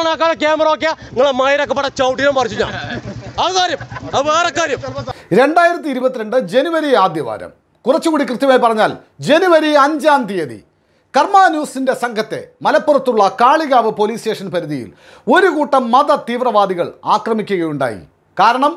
on camera നോക്കിയാൽ നിങ്ങളെ മയിലൊക്കെ പട ചവിട്ടിനും പറിച്ചു ഞാൻ അത് കാര്യം അത് വേറെ കാര്യം രണ്ടായിരത്തി ഇരുപത്തിരണ്ട് ജനുവരി ആദ്യവാരം കുറച്ചുകൂടി കൃത്യമായി പറഞ്ഞാൽ ജനുവരി അഞ്ചാം തീയതി കർമ്മ ന്യൂസിൻ്റെ സംഘത്തെ മലപ്പുറത്തുള്ള കാളികാവ് പോലീസ് സ്റ്റേഷൻ പരിധിയിൽ ഒരു കൂട്ടം മത തീവ്രവാദികൾ ആക്രമിക്കുകയുണ്ടായി കാരണം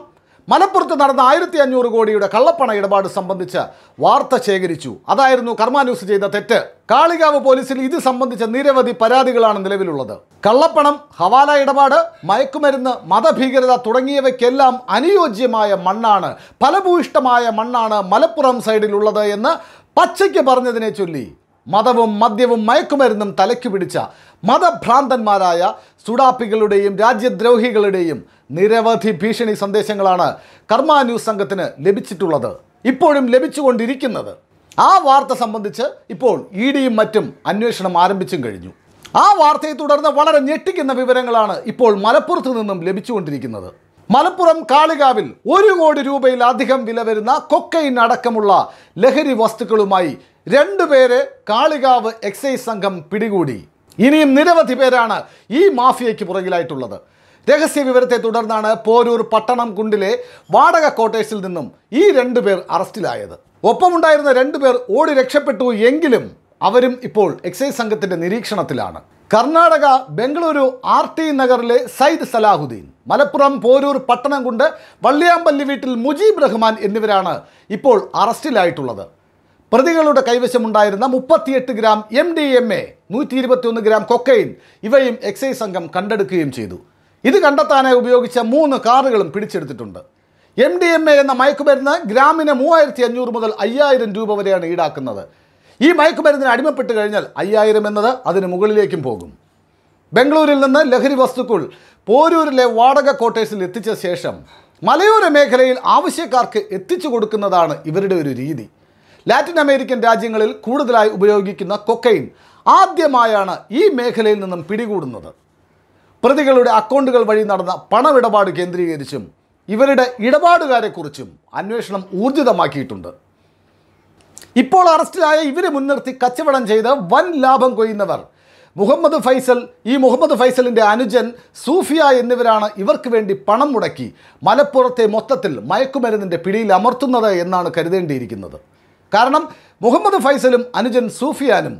മലപ്പുറത്ത് നടന്ന ആയിരത്തി അഞ്ഞൂറ് കോടിയുടെ കള്ളപ്പണ ഇടപാട് സംബന്ധിച്ച് വാർത്ത ശേഖരിച്ചു അതായിരുന്നു കർമ്മ ന്യൂസ് ചെയ്ത തെറ്റ് കാളികാവ് പോലീസിൽ ഇത് സംബന്ധിച്ച നിരവധി പരാതികളാണ് നിലവിലുള്ളത് കള്ളപ്പണം ഹവാല ഇടപാട് മയക്കുമരുന്ന് മതഭീകരത തുടങ്ങിയവയ്ക്കെല്ലാം അനുയോജ്യമായ മണ്ണാണ് ഫലഭൂയിഷ്ടമായ മണ്ണാണ് മലപ്പുറം സൈഡിലുള്ളത് എന്ന് പച്ചയ്ക്ക് പറഞ്ഞതിനെ ചൊല്ലി മതവും മദ്യവും മയക്കുമരുന്നും തലയ്ക്ക് പിടിച്ച മതഭ്രാന്തന്മാരായ സുഡാപ്പികളുടെയും രാജ്യദ്രോഹികളുടെയും നിരവധി ഭീഷണി സന്ദേശങ്ങളാണ് കർമ്മ ന്യൂസ് സംഘത്തിന് ലഭിച്ചിട്ടുള്ളത് ഇപ്പോഴും ലഭിച്ചുകൊണ്ടിരിക്കുന്നത് ആ വാർത്ത സംബന്ധിച്ച് ഇപ്പോൾ ഇ ഡിയും മറ്റും അന്വേഷണം ആരംഭിച്ചും കഴിഞ്ഞു ആ വാർത്തയെ തുടർന്ന് വളരെ ഞെട്ടിക്കുന്ന വിവരങ്ങളാണ് ഇപ്പോൾ മലപ്പുറത്ത് നിന്നും ലഭിച്ചുകൊണ്ടിരിക്കുന്നത് മലപ്പുറം കാളികാവിൽ ഒരു കോടി രൂപയിലധികം വില വരുന്ന കൊക്കൈൻ അടക്കമുള്ള ലഹരി വസ്തുക്കളുമായി രണ്ടുപേരെ കാളികാവ് എക്സൈസ് സംഘം പിടികൂടി ഇനിയും നിരവധി പേരാണ് ഈ മാഫിയയ്ക്ക് പുറകിലായിട്ടുള്ളത് രഹസ്യ വിവരത്തെ തുടർന്നാണ് പോരൂർ പട്ടണം കുണ്ടിലെ വാടക ക്വാർട്ടേഴ്സിൽ നിന്നും ഈ രണ്ടുപേർ അറസ്റ്റിലായത് ഒപ്പമുണ്ടായിരുന്ന രണ്ടുപേർ ഓടി രക്ഷപ്പെട്ടു എങ്കിലും അവരും ഇപ്പോൾ എക്സൈസ് സംഘത്തിൻ്റെ നിരീക്ഷണത്തിലാണ് കർണാടക ബംഗളൂരു ആർ ടി നഗറിലെ സയ്യിദ് സലാഹുദ്ദീൻ മലപ്പുറം പോരൂർ പട്ടണം കൊണ്ട് വള്ളിയാമ്പല്ലി വീട്ടിൽ മുജീബ് റഹ്മാൻ എന്നിവരാണ് ഇപ്പോൾ അറസ്റ്റിലായിട്ടുള്ളത് പ്രതികളുടെ കൈവശമുണ്ടായിരുന്ന മുപ്പത്തിയെട്ട് gram M D M A നൂറ്റി ഇരുപത്തിയൊന്ന് ഗ്രാം കൊക്കൈൻ ഇവയും എക്സൈസ് സംഘം കണ്ടെടുക്കുകയും ചെയ്തു ഇത് കണ്ടെത്താനായി ഉപയോഗിച്ച മൂന്ന് കാറുകളും പിടിച്ചെടുത്തിട്ടുണ്ട് എം ഡി എം എ എന്ന മയക്കുമരുന്ന് ഗ്രാമിന് മൂവായിരത്തി അഞ്ഞൂറ് മുതൽ അയ്യായിരം രൂപ വരെയാണ് ഈടാക്കുന്നത് ഈ മയക്കുമരുന്നിന് അടിമപ്പെട്ട് കഴിഞ്ഞാൽ അയ്യായിരം എന്നത് അതിന് മുകളിലേക്കും പോകും ബംഗളൂരിൽ നിന്ന് ലഹരി വസ്തുക്കൾ പോരൂരിലെ വാടക ക്വാർട്ടേഴ്സിൽ എത്തിച്ച ശേഷം മലയോര മേഖലയിൽ ആവശ്യക്കാർക്ക് എത്തിച്ചു കൊടുക്കുന്നതാണ് ഇവരുടെ ഒരു രീതി ലാറ്റിൻ അമേരിക്കൻ രാജ്യങ്ങളിൽ കൂടുതലായി ഉപയോഗിക്കുന്ന കൊക്കൈൻ ആദ്യമായാണ് ഈ മേഖലയിൽ നിന്നും പിടികൂടുന്നത് പ്രതികളുടെ അക്കൗണ്ടുകൾ വഴി നടന്ന പണമിടപാട് കേന്ദ്രീകരിച്ചും ഇവരുടെ ഇടപാടുകാരെക്കുറിച്ചും അന്വേഷണം ഊർജിതമാക്കിയിട്ടുണ്ട് ഇപ്പോൾ അറസ്റ്റിലായ ഇവരെ മുൻനിർത്തി കച്ചവടം ചെയ്ത് വൻ ലാഭം കൊയ്യുന്നവർ മുഹമ്മദ് ഫൈസൽ ഈ മുഹമ്മദ് ഫൈസലിൻ്റെ അനുജൻ സൂഫിയ എന്നിവരാണ് ഇവർക്ക് വേണ്ടി പണം മുടക്കി മലപ്പുറത്തെ മൊത്തത്തിൽ മയക്കുമരുന്നിൻ്റെ പിടിയിൽ അമർത്തുന്നത് എന്നാണ് കരുതേണ്ടിയിരിക്കുന്നത് കാരണം മുഹമ്മദ് ഫൈസലും അനുജൻ സൂഫിയാനും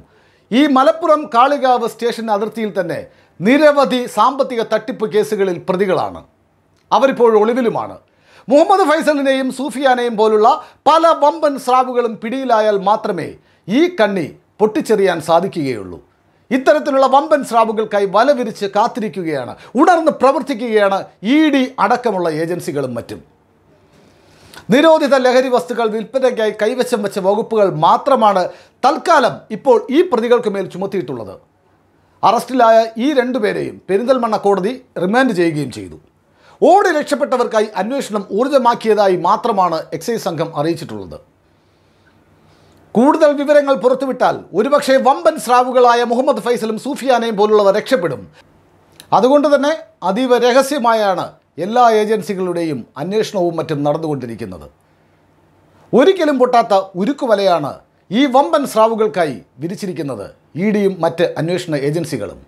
ഈ മലപ്പുറം കാളികാവ് സ്റ്റേഷൻ അതിർത്തിയിൽ തന്നെ നിരവധി സാമ്പത്തിക തട്ടിപ്പ് കേസുകളിൽ പ്രതികളാണ് അവരിപ്പോൾ ഒളിവിലുമാണ് മുഹമ്മദ് ഫൈസലിനെയും സൂഫിയാനെയും പോലുള്ള പല വമ്പൻ സ്രാവുകളും പിടിയിലായാൽ മാത്രമേ ഈ കണ്ണി പൊട്ടിച്ചെറിയാൻ സാധിക്കുകയുള്ളൂ ഇത്തരത്തിലുള്ള വമ്പൻ സ്രാവുകൾക്കായി വല വിരിച്ച് കാത്തിരിക്കുകയാണ് ഉണർന്ന് പ്രവർത്തിക്കുകയാണ് ഇ ഡി അടക്കമുള്ള ഏജൻസികളും മറ്റും നിരോധിത ലഹരി വസ്തുക്കൾ വിൽപ്പനയ്ക്കായി കൈവശം വെച്ച വകുപ്പുകൾ മാത്രമാണ് തൽക്കാലം ഇപ്പോൾ ഈ പ്രതികൾക്ക് മേൽ ചുമത്തിയിട്ടുള്ളത് അറസ്റ്റിലായ ഈ രണ്ടുപേരെയും പെരിന്തൽമണ്ണ കോടതി റിമാൻഡ് ചെയ്യുകയും ചെയ്തു ഓടി രക്ഷപ്പെട്ടവർക്കായി അന്വേഷണം ഊർജ്ജമാക്കിയതായി മാത്രമാണ് എക്സൈസ് സംഘം അറിയിച്ചിട്ടുള്ളത് കൂടുതൽ വിവരങ്ങൾ പുറത്തുവിട്ടാൽ ഒരുപക്ഷെ വമ്പൻ സ്രാവുകളായ മുഹമ്മദ് ഫൈസലും സൂഫിയാനയും പോലുള്ളവർ രക്ഷപ്പെടും അതുകൊണ്ട് തന്നെ അതീവ രഹസ്യമായാണ് എല്ലാ ഏജൻസികളുടെയും അന്വേഷണവും മറ്റും നടന്നുകൊണ്ടിരിക്കുന്നത് ഒരിക്കലും പൊട്ടാത്ത ഉരുക്കുവലയാണ് ഈ വമ്പൻ സ്രാവുകൾക്കായി വിരിച്ചിരിക്കുന്നത് ഇ ഡിയും മറ്റ് അന്വേഷണ ഏജൻസികളും